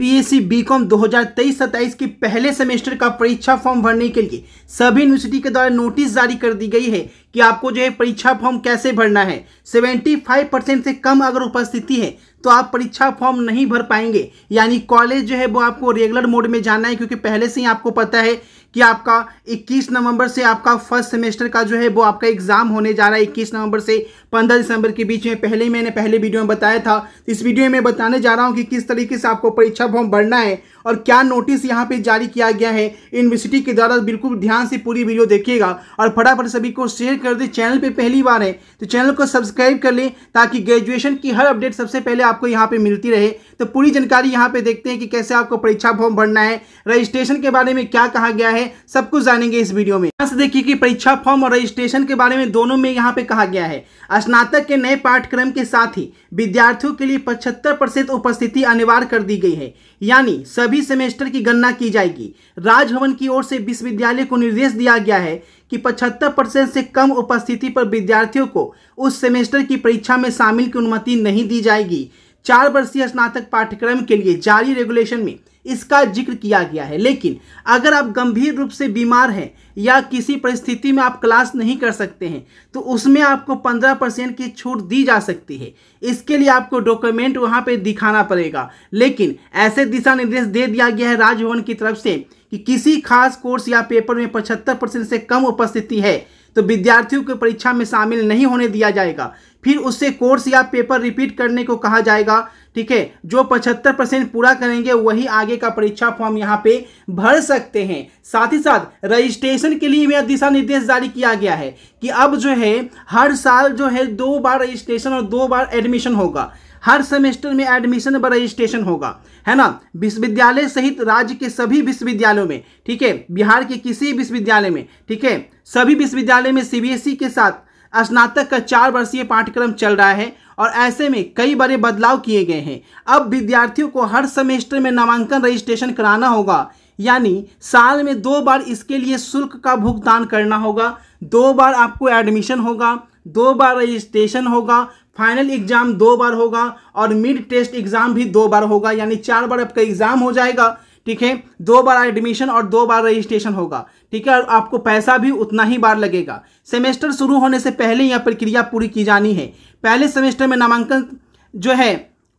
PSC BCom 2023-27 के पहले semester का परीक्षा फॉर्म भरने के लिए सभी यूनिवर्सिटी के द्वारा नोटिस जारी कर दी गई है कि आपको जो है परीक्षा फॉर्म कैसे भरना है 75 परसेंट से कम अगर उपस्थिति है तो आप परीक्षा फॉर्म नहीं भर पाएंगे यानी कॉलेज जो है वो आपको रेगुलर मोड में जाना है क्योंकि पहले से ही आपको पता है कि आपका 21 नवंबर से आपका फर्स्ट सेमेस्टर का जो है वो आपका एग्जाम होने जा रहा है 21 नवंबर से 15 दिसंबर के बीच में पहले मैंने पहले वीडियो में बताया था इस वीडियो में मैं बताने जा रहा हूँ कि किस तरीके से आपको परीक्षा फॉर्म भरना है और क्या नोटिस यहाँ पे जारी किया गया है यूनिवर्सिटी के द्वारा बिल्कुल ध्यान से पूरी वीडियो देखिएगा और फटाफट सभी को शेयर कर दे चैनल पे पहली बार है तो चैनल को सब्सक्राइब कर लें ताकि ग्रेजुएशन की हर अपडेट सबसे पहले आपको यहाँ पे मिलती रहे तो पूरी जानकारी यहाँ पे देखते हैं कि कैसे आपको परीक्षा फॉर्म भरना है रजिस्ट्रेशन के बारे में क्या कहा गया है सब कुछ जानेंगे इस वीडियो में यहाँ से देखिए कि परीक्षा फॉर्म और रजिस्ट्रेशन के बारे में दोनों में यहाँ पे कहा गया है स्नातक के नए पाठ्यक्रम के साथ ही विद्यार्थियों के लिए पचहत्तर प्रतिशत उपस्थिति अनिवार्य कर दी गई है यानी सभी सेमेस्टर की गणना की जाएगी राजभवन की ओर से विश्वविद्यालय को निर्देश दिया गया है कि पचहत्तर परसेंट से कम उपस्थिति पर विद्यार्थियों को उस सेमेस्टर की परीक्षा में शामिल की अनुमति नहीं दी जाएगी चार वर्षीय स्नातक पाठ्यक्रम के लिए जारी रेगुलेशन में इसका जिक्र किया गया है लेकिन अगर आप गंभीर रूप से बीमार हैं या किसी परिस्थिति में आप क्लास नहीं कर सकते हैं तो उसमें आपको 15 परसेंट की छूट दी जा सकती है इसके लिए आपको डॉक्यूमेंट वहां पे दिखाना पड़ेगा लेकिन ऐसे दिशा निर्देश दे दिया गया है राजभवन की तरफ से कि किसी खास कोर्स या पेपर में पचहत्तर परसेंट से कम उपस्थिति है तो विद्यार्थियों को परीक्षा में शामिल नहीं होने दिया जाएगा फिर उससे कोर्स या पेपर रिपीट करने को कहा जाएगा ठीक है जो 75 परसेंट पूरा करेंगे वही आगे का परीक्षा फॉर्म यहाँ पे भर सकते हैं साथ ही साथ रजिस्ट्रेशन के लिए यह दिशा निर्देश जारी किया गया है कि अब जो है हर साल जो है दो बार रजिस्ट्रेशन और दो बार एडमिशन होगा हर सेमेस्टर में एडमिशन व रजिस्ट्रेशन होगा है ना विश्वविद्यालय सहित राज्य के सभी विश्वविद्यालयों में ठीक है बिहार के किसी विश्वविद्यालय में ठीक है सभी विश्वविद्यालय में सीबीएसई e के साथ स्नातक का चार वर्षीय पाठ्यक्रम चल रहा है और ऐसे में कई बड़े बदलाव किए गए हैं अब विद्यार्थियों को हर सेमेस्टर में नामांकन रजिस्ट्रेशन कराना होगा यानी साल में दो बार इसके लिए शुल्क का भुगतान करना होगा दो बार आपको एडमिशन होगा दो बार रजिस्ट्रेशन होगा फाइनल एग्ज़ाम दो बार होगा और मिड टेस्ट एग्ज़ाम भी दो बार होगा यानी चार बार आपका एग्ज़ाम हो जाएगा ठीक है दो बार एडमिशन और दो बार रजिस्ट्रेशन होगा ठीक है और आपको पैसा भी उतना ही बार लगेगा सेमेस्टर शुरू होने से पहले यह प्रक्रिया पूरी की जानी है पहले सेमेस्टर में नामांकन जो है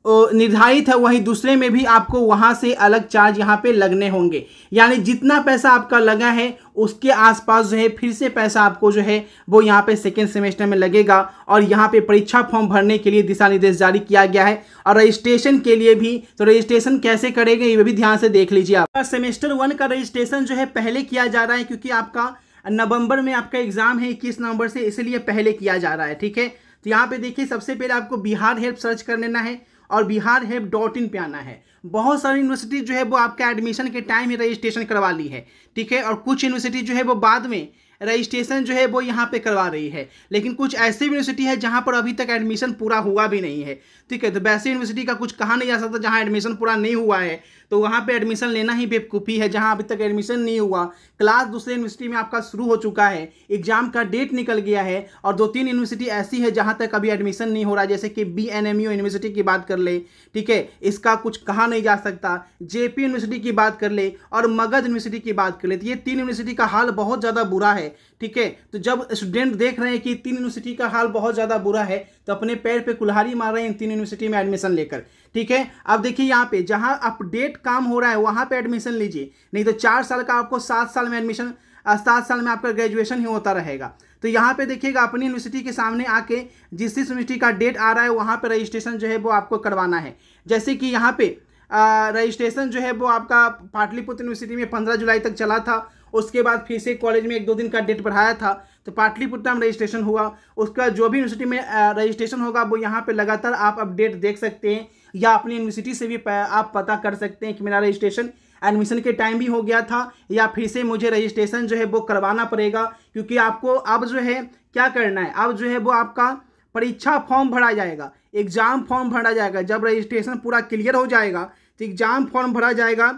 निर्धारित है वहीं दूसरे में भी आपको वहाँ से अलग चार्ज यहाँ पे लगने होंगे यानी जितना पैसा आपका लगा है उसके आसपास जो है फिर से पैसा आपको जो है वो यहाँ पे सेकेंड सेमेस्टर में लगेगा और यहाँ पे परीक्षा फॉर्म भरने के लिए दिशा निर्देश जारी किया गया है और रजिस्ट्रेशन के लिए भी तो रजिस्ट्रेशन कैसे करेंगे ये भी ध्यान से देख लीजिए आपका सेमेस्टर वन का रजिस्ट्रेशन जो है पहले किया जा रहा है क्योंकि आपका नवम्बर में आपका एग्ज़ाम है इक्कीस नवंबर से इसलिए पहले किया जा रहा है ठीक है तो यहाँ पे देखिए सबसे पहले आपको बिहार हेल्प सर्च कर लेना है और बिहार है डॉट इन पे आना है बहुत सारी यूनिवर्सिटी जो है वो आपका एडमिशन के टाइम ही रजिस्ट्रेशन करवा ली है ठीक है और कुछ यूनिवर्सिटी जो है वो बाद में रजिस्ट्रेशन जो है वो यहाँ पे करवा रही है लेकिन कुछ ऐसी यूनिवर्सिटी है जहाँ पर अभी तक एडमिशन पूरा हुआ भी नहीं है ठीक है तो वैसे यूनिवर्सिटी का कुछ कहा नहीं जा सकता जहाँ एडमिशन पूरा नहीं हुआ है तो वहाँ पे एडमिशन लेना ही बेवकूफ़ी है जहाँ अभी तक एडमिशन नहीं हुआ क्लास दूसरे यूनिवर्सिटी में आपका शुरू हो चुका है एग्जाम का डेट निकल गया है और दो तीन यूनिवर्सिटी ऐसी है जहाँ तक अभी एडमिशन नहीं हो रहा जैसे कि बी यूनिवर्सिटी की बात कर ले ठीक है इसका कुछ कहा नहीं जा सकता जेपी यूनिवर्सिटी की बात कर ले और मगध यूनिवर्सिटी की बात कर ले तो ये तीन यूनिवर्सिटी का हाल बहुत ज़्यादा बुरा है ठीक है तो जब स्टूडेंट देख रहे हैं कि तीन यूनिवर्सिटी का हाल बहुत ज़्यादा बुरा है तो अपने पैर पे कुल्हारी मार रहे हैं इन तीन यूनिवर्सिटी में एडमिशन लेकर ठीक है अब देखिए यहाँ पे जहाँ अपडेट काम हो रहा है वहाँ पे एडमिशन लीजिए नहीं तो चार साल का आपको सात साल में एडमिशन सात साल में आपका ग्रेजुएशन ही होता रहेगा तो यहाँ पे देखिएगा अपनी यूनिवर्सिटी के सामने आके जिस जिस यूनिवर्सिटी का डेट आ रहा है वहाँ पे रजिस्ट्रेशन जो है वो आपको करवाना है जैसे कि यहाँ पे रजिस्ट्रेशन जो है वो आपका पाटलिपुत्र यूनिवर्सिटी में पंद्रह जुलाई तक चला था उसके बाद फिर से कॉलेज में एक दो दिन का डेट बढ़ाया था तो में रजिस्ट्रेशन हुआ उसका जो भी यूनिवर्सिटी में रजिस्ट्रेशन होगा वो यहाँ पे लगातार आप अपडेट देख सकते हैं या अपनी यूनिवर्सिटी से भी आप पता कर सकते हैं कि मेरा रजिस्ट्रेशन एडमिशन के टाइम भी हो गया था या फिर से मुझे रजिस्ट्रेशन जो है वो करवाना पड़ेगा क्योंकि आपको अब जो है क्या करना है अब जो है वो आपका परीक्षा फॉर्म भरा जाएगा एग्ज़ाम फॉर्म भरा जाएगा जब रजिस्ट्रेशन पूरा क्लियर हो जाएगा तो एग्जाम फॉर्म भरा जाएगा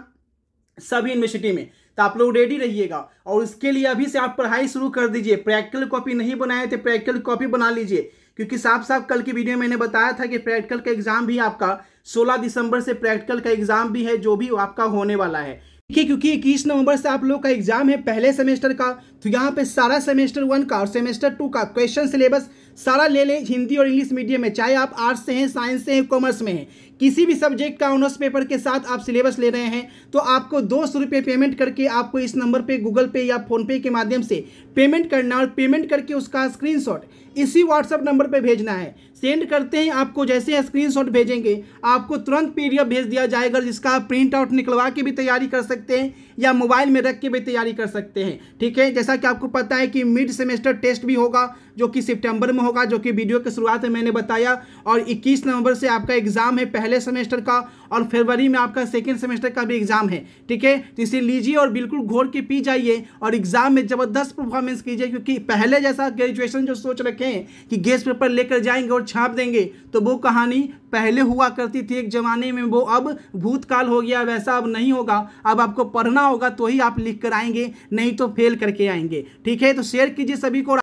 सभी यूनिवर्सिटी में तो आप लोग रेडी रहिएगा और उसके लिए अभी से आप पढ़ाई शुरू कर दीजिए प्रैक्टिकल कॉपी नहीं बनाए थे प्रैक्टिकल कॉपी बना लीजिए क्योंकि साफ साफ कल की वीडियो में मैंने बताया था कि प्रैक्टिकल का एग्जाम भी आपका 16 दिसंबर से प्रैक्टिकल का एग्जाम भी है जो भी आपका होने वाला है ठीक है क्योंकि इक्कीस नवंबर से आप लोग का एग्जाम है पहले सेमेस्टर का तो यहाँ पे सारा सेमेस्टर वन का और सेमेस्टर टू का क्वेश्चन सिलेबस सारा ले लें हिंदी और इंग्लिश मीडियम में चाहे आप आर्ट्स से हैं साइंस से हैं कॉमर्स में हैं किसी भी सब्जेक्ट का ऑनर्स पेपर के साथ आप सिलेबस ले रहे हैं तो आपको दो सौ रुपये पेमेंट करके आपको इस नंबर पे गूगल पे या फ़ोनपे के माध्यम से पेमेंट करना और पेमेंट करके उसका स्क्रीनशॉट इसी व्हाट्सअप नंबर पर भेजना है सेंड करते ही आपको जैसे स्क्रीनशॉट भेजेंगे आपको तुरंत पीडीएफ भेज दिया जाएगा जिसका आप प्रिंट आउट निकलवा के भी तैयारी कर सकते हैं या मोबाइल में रख के भी तैयारी कर सकते हैं ठीक है जैसा कि आपको पता है कि मिड सेमेस्टर टेस्ट भी होगा जो कि सितंबर में होगा जो कि वीडियो के शुरुआत में मैंने बताया और इक्कीस नवंबर से आपका एग्ज़ाम है पहले सेमेस्टर का और फरवरी में आपका सेकेंड सेमेस्टर का भी एग्ज़ाम है ठीक है तो इसे लीजिए और बिल्कुल घोर के पी जाइए और एग्ज़ाम में ज़बरदस्त परफॉर्मेंस कीजिए क्योंकि पहले जैसा ग्रेजुएशन जो सोच रखे हैं कि गेस्ट पेपर लेकर जाएंगे और छाप देंगे तो वो कहानी पहले हुआ करती थी एक ज़माने में वो अब भूतकाल हो गया वैसा अब नहीं होगा अब आपको पढ़ना होगा तो ही आप लिख कर आएंगे नहीं तो फेल करके आएंगे ठीक है तो शेयर कीजिए सभी को